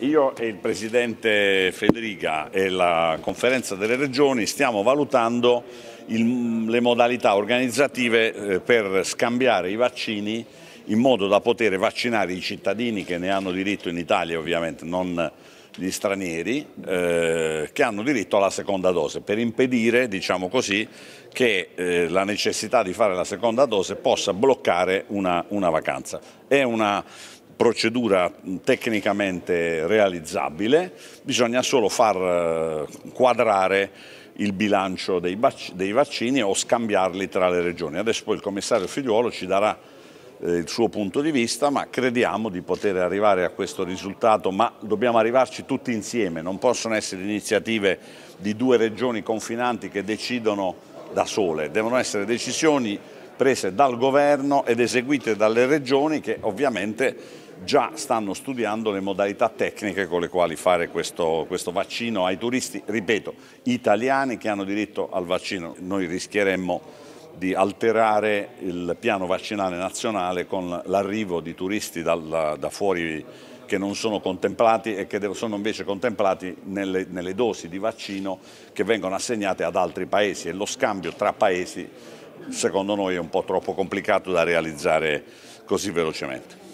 Io e il Presidente Federica e la Conferenza delle Regioni stiamo valutando il, le modalità organizzative eh, per scambiare i vaccini in modo da poter vaccinare i cittadini che ne hanno diritto in Italia ovviamente, non gli stranieri eh, che hanno diritto alla seconda dose per impedire, diciamo così, che eh, la necessità di fare la seconda dose possa bloccare una, una vacanza. È una procedura tecnicamente realizzabile, bisogna solo far eh, quadrare il bilancio dei, dei vaccini o scambiarli tra le regioni. Adesso poi il commissario Figliuolo ci darà eh, il suo punto di vista, ma crediamo di poter arrivare a questo risultato, ma dobbiamo arrivarci tutti insieme, non possono essere iniziative di due regioni confinanti che decidono da sole, devono essere decisioni prese dal governo ed eseguite dalle regioni che ovviamente già stanno studiando le modalità tecniche con le quali fare questo, questo, vaccino ai turisti, ripeto, italiani che hanno diritto al vaccino. Noi rischieremmo di alterare il piano vaccinale nazionale con l'arrivo di turisti dal, da fuori che non sono contemplati e che sono invece contemplati nelle, nelle dosi di vaccino che vengono assegnate ad altri paesi e lo scambio tra paesi secondo noi è un po' troppo complicato da realizzare così velocemente.